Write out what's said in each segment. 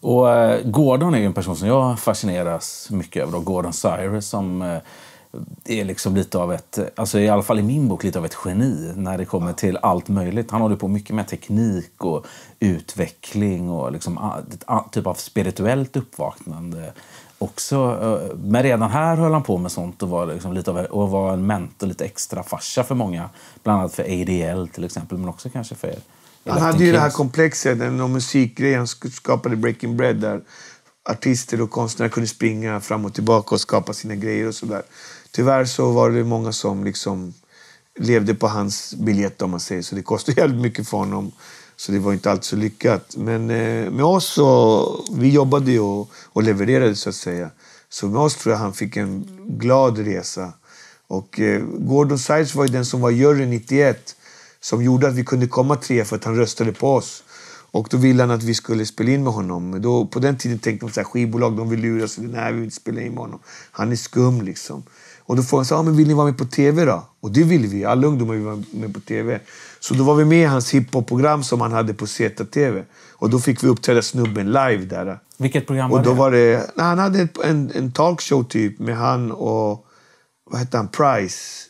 Och eh, Gordon är ju en person som jag fascineras mycket över. Gordon Cyrus som eh, är liksom lite av ett, alltså i alla fall i min bok, lite av ett geni när det kommer till allt möjligt. Han håller på mycket med teknik och utveckling och liksom typ av spirituellt uppvaknande också. Eh, men redan här höll han på med sånt och var, liksom lite av, och var en mentor, lite extra farsa för många. Bland annat för ADL till exempel, men också kanske för... Han hade ju det här komplexet, den musikgrejen, skapade Breaking Bread där artister och konstnärer kunde springa fram och tillbaka och skapa sina grejer och sådär. Tyvärr så var det många som liksom levde på hans biljett om man säger så. Det kostade jävligt mycket för honom. Så det var inte alltid så lyckat. Men eh, med oss så, vi jobbade ju och, och, levererade så att säga. Så med oss tror jag han fick en glad resa. Och eh, Gordon Sides var ju den som var jury 91 som gjorde att vi kunde komma tre för att han röstade på oss. Och då ville han att vi skulle spela in med honom. Då, på den tiden tänkte de så här, skivbolag, de vill lura sig. Nej, vi vill inte spela in med honom. Han är skum liksom. Och då frågade han, ah, men vill ni vara med på TV då? Och det ville vi. Alla ungdomar ville vara med på TV. Så då var vi med i hans hiphop-program som han hade på ZTV. Och då fick vi uppträda snubben live där. Vilket program var och då det? Var det nej, han hade en, en talkshow typ med han och, vad hette han, Price.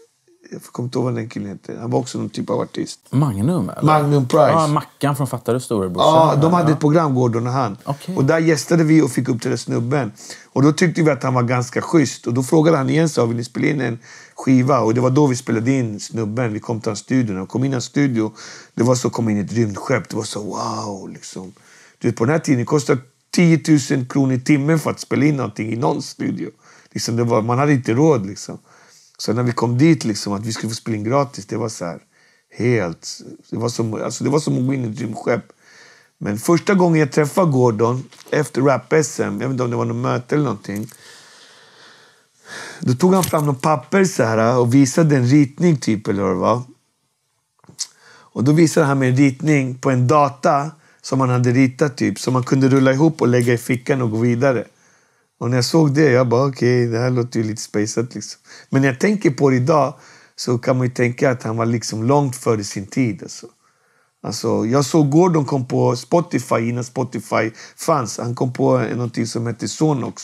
Jag kommer inte ihåg vad den killen hette. Han var också någon typ av artist. Magnum? Eller? Magnum Price. Ja, Mackan från Fattade storebrorsan. Ja, de hade ja. ett program, Gordon och han. Okay. Och där gästade vi och fick upp till den snubben. Och då tyckte vi att han var ganska schysst. Och då frågade han igen, sa vill ni spela in en skiva? Och det var då vi spelade in snubben. Vi kom till hans studio. När kom in i hans studio, det var så att komma in i ett rymdskepp. Det var så wow, liksom. Du vet, på den här tiden kostade 10 000 kronor i timmen för att spela in någonting i någon studio. Liksom var, man hade inte råd liksom. Så när vi kom dit, liksom, att vi skulle få spela in gratis, det var så här, helt... Det var som, alltså, det var som att gå in i ett rymdskepp. Men första gången jag träffade Gordon, efter rap-SM, jag vet inte om det var något möte eller någonting. Då tog han fram något papper så här, och visade en ritning, typ. Eller vad Och då visade han mig en ritning på en data som han hade ritat, typ. Som man kunde rulla ihop och lägga i fickan och gå vidare. Och när jag såg det, jag bara okej, okay, det här låter ju lite spejsat. Liksom. Men när jag tänker på det idag så kan man ju tänka att han var liksom långt före sin tid. Alltså. Alltså, jag såg Gordon kom på Spotify innan Spotify fanns. Han kom på någonting som hette Sonox.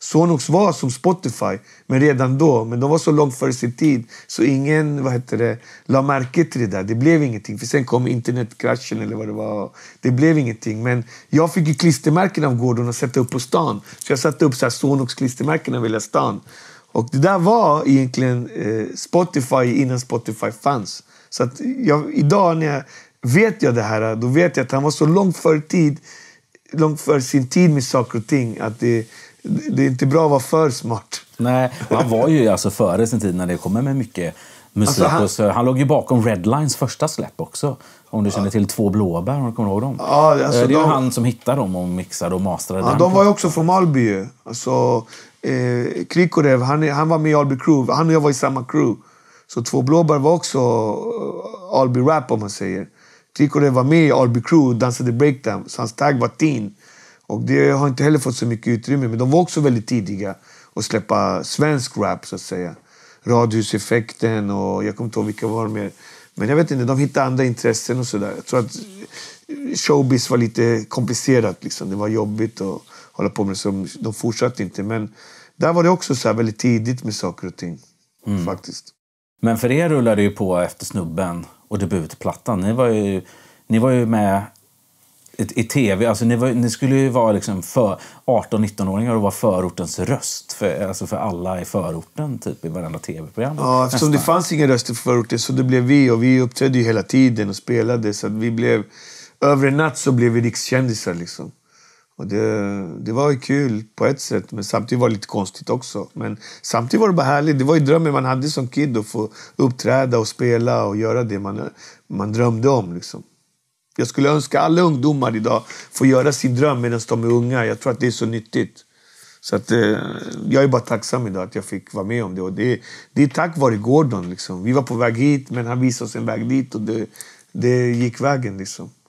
Sonox var som Spotify, men redan då. Men de var så långt före sin tid så ingen vad heter det, la märke till det där. Det blev ingenting. För sen kom internetkraschen eller vad det var. Det blev ingenting. Men jag fick ju klistermärken av Gordon att sätta upp på stan. Så jag satte upp så här Sonox klistermärken över hela stan. Och det där var egentligen eh, Spotify innan Spotify fanns. Så att jag, idag när jag vet jag det här, då vet jag att han var så långt före tid, långt före sin tid med saker och ting. Att det, det är inte bra att vara för smart. Nej, han var ju alltså före sin tid när det kommer med mycket musik. Alltså han... han låg ju bakom Redlines första släpp också. Om du känner till Två blåbär, om du kommer ihåg dem? Ja, alltså eh, det är de... han som hittade dem och mixade och masterade. Ja, de var ju också från Malby alltså, eh, Krikorev, han, han var med i Alby Crew. Han och jag var i samma crew. Så Två blåbär var också eh, Alby Rap om man säger. Krikorev var med i Alby Crew och dansade breakdown. Så hans tag var Teen. Och det har inte heller fått så mycket utrymme. Men de var också väldigt tidiga att släppa svensk rap så att säga. Radhuseffekten och jag kommer inte ihåg vilka var mer. Men jag vet inte, de hittade andra intressen och sådär. Jag tror att showbiz var lite komplicerat liksom. Det var jobbigt att hålla på med det. Så de fortsatte inte. Men där var det också så väldigt tidigt med saker och ting. Mm. Faktiskt. Men för er rullade det ju på efter Snubben och debutplattan. Ni var ju, ni var ju med i, tv. Alltså, ni, var, ni skulle ju vara liksom 18-19-åringar och vara förortens röst för, alltså för alla i förorten typ, i varenda tv-program. Ja, eftersom det fanns ingen röst i förorten så det blev vi. Och vi uppträdde ju hela tiden och spelade. Så vi blev, över en natt så blev vi rikskändisar. Liksom. Och det, det var ju kul på ett sätt, men samtidigt var det lite konstigt också. Men samtidigt var det bara härligt. Det var ju drömmen man hade som kid, att få uppträda och spela och göra det man, man drömde om. Liksom. Jag skulle önska alla ungdomar idag får göra sin dröm medan de är unga. Jag tror att det är så nyttigt. Så att, eh, jag är bara tacksam idag att jag fick vara med om det. Och det, det är tack vare Gordon. Liksom. Vi var på väg hit, men han visade oss en väg dit och det, det gick vägen. Liksom.